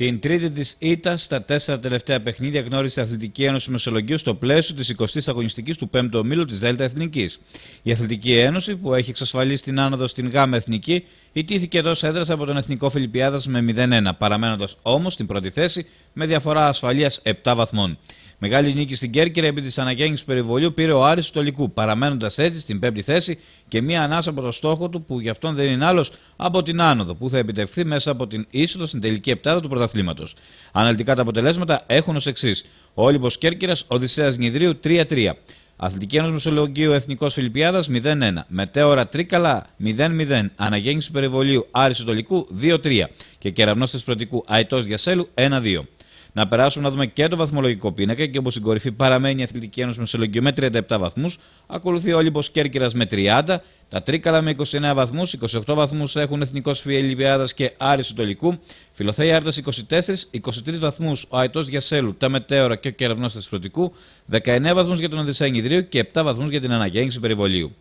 Την τρίτη της ήττα στα τέσσερα τελευταία παιχνίδια γνώρισε η Αθλητική Ένωση Μεσολογγίου στο πλαίσιο της 20η αγωνιστικής του 5ου ομίλου της ΔΕΛΤΑ Εθνικής. Η Αθλητική Ένωση, που έχει εξασφαλίσει την άνοδο στην ΓΑΜΕ Εθνική, Ιτήθηκε εντό έδρα από τον Εθνικό Φιλιππιάδα με 0-1, παραμένοντας όμως στην πρώτη θέση με διαφορά ασφαλείας 7 βαθμών. Μεγάλη νίκη στην Κέρκυρα επί της αναγέννηση περιβολίου πήρε ο Άρης του Τολικού, παραμένοντας έτσι στην πέμπτη θέση και μία ανάσα από το στόχο του που γι' αυτόν δεν είναι άλλος από την άνοδο που θα επιτευχθεί μέσα από την είσοδο στην τελική επτάδα του πρωταθλήματος. Αναλυτικά τα αποτελέσματα έχουν ως εξής. Ο Όλυμπος Κέρκυρας Οδυσσέας Νιδρίου 3-3. Αθλητική Ένωση Μεσολογγίου Εθνικός Φιλιππιάδας 0-1. Μετέωρα Τρίκαλα 0-0. Αναγέννηση περιβολίου Άρης Ιτολικού 2-3. Και κεραυνός Θεσπρωτικού Αϊτό Διασέλου 1-2 να περάσουμε να δούμε και το βαθμολογικό πίνακα και όπως στην κορυφή παραμένει η Αθλητική Ένωση Μεσολογγίου με 37 βαθμούς. Ακολουθεί ο Όλυμπος Κέρκυρας με 30, τα Τρίκαλα με 29 βαθμού, 28 βαθμούς έχουν Εθνικός Φιλιππιάδα και Άρης Τολικού. Φιλοθέη Άρτας 24, 23 βαθμούς ο Αετό Γιασέλου, τα Μετέωρα και ο Κεραυνός Θεσπρωτικού, 19 βαθμούς για τον Αντισάνη και 7 βαθμούς για την αναγέννηση περιβολίου.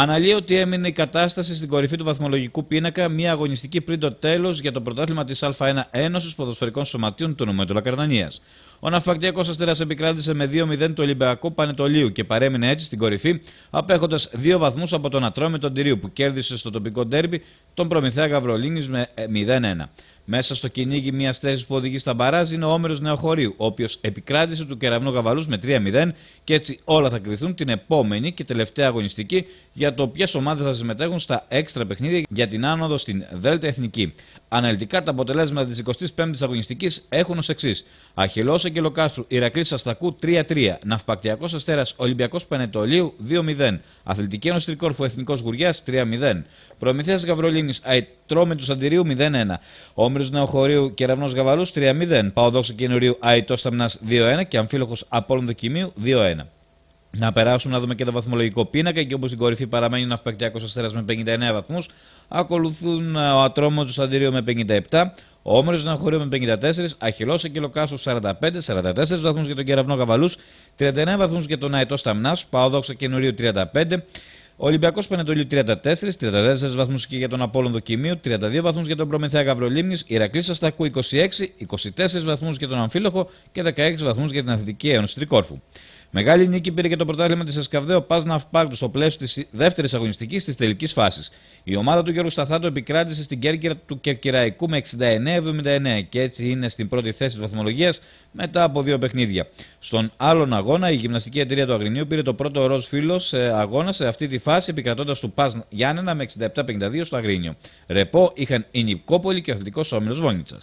Αναλύει ότι έμεινε η κατάσταση στην κορυφή του βαθμολογικού πίνακα μία αγωνιστική πριν το τέλος για το πρωτάθλημα της Α1 Ένωσης Ποδοσφαιρικών Σωματείων του Νομού Τουλακαρδανία. Ο Ναυπακτιακό Αστέρας επικράτησε με 2-0 του Ολυμπιακό Πανετολίου και παρέμεινε έτσι στην κορυφή, απέχοντας δύο βαθμούς από τον Ατρόμητο Τυρίου που κέρδισε στο τοπικό ντέρμπι τον Προμηθέα Γαβρολίνη με 0-1. Ε, μέσα στο κυνήγι μιας θέσης που οδηγεί στα μπαράζ είναι ο Όμερος Νεοχωρίου, ο οποίος επικράτησε του κεραυνού Γαβαλούς με 3-0 και έτσι όλα θα κρυθούν την επόμενη και τελευταία αγωνιστική για το ποιες ομάδες θα συμμετέχουν στα έξτρα παιχνίδια για την άνοδο στην Δέλτα Εθνική. Αναλυτικά τα αποτελέσματα της 25η αγωνιστικής έχουν ως εξής: Αχυλό Εγκελοκάστρου, Ηρακλής Αστακού 3-3, Ναυπακτιακό Αστέρας Ολυμπιακός Πανετολίου 2-0, Αθλητική Ένωση Τρικόρφου Εθνικός Γουριάς 3-0, Προμηθέας Γαβρολίνης Αϊτρόμετους Αντιρίου 0-1, Άμυρο Νεοχωρίου Νέο κεραυνο γαβαλου Γαβαλού 3-0. Παοδόξα καινουρίου Αϊτό Σταμνά 2-1 και αμφίλοχο Απόλων Δοκιμίου 2-1. Να περάσουμε να δούμε και το βαθμολογικό πίνακα και όπως στην κορυφή παραμένει ε, ο Ναυπακτιακό Αστέρα με 59 βαθμούς. Ακολουθούν ο Ατρόμο του Σαντήριου με 57, ο Όμερο Ναχωρίου με 54, Αχυλό Εκυλοκάσο 45, 44 βαθμούς για τον Κεραυνό Καβαλού, 39 βαθμούς για τον Αετό Σταμνά, Παόδοξα καινούριο 35. Ο Ολυμπιακός Πανετολίου 34, 34 βαθμούς και για τον Απόλυν Δοκιμίου, 32 βαθμούς για τον Προμηθέα Γαβρολίμνης, Ηρακλής Αστακού 26, 24 βαθμούς για τον Αμφίλοχο και 16 βαθμούς για την Αθλητική Ένωση Τρικόρφου. Μεγάλη νίκη πήρε και το πρωτάθλημα της Ασκαβδέο Πας Ναυπάρτου στο πλαίσιο της δεύτερης αγωνιστικής της τελικής φάσης. Η ομάδα του Γιώργου Σταθάτου επικράτησε στην Κέρκυρα του Κερκυραϊκού με 69-79 και έτσι είναι στην πρώτη θέση της βαθμολογίας μετά από δύο παιχνίδια. Στον άλλον αγώνα, η γυμναστική εταιρεία του Αγρινίου πήρε το πρώτο ροζ φίλο αγώνα σε αυτή τη φάση επικρατώντας του Πας Γιάννενα με 67-52 στο Αγρίνιο. Ρεπό είχαν η Νικόπολη και ο Αθλητικός Όμιλος Βόνιτσας.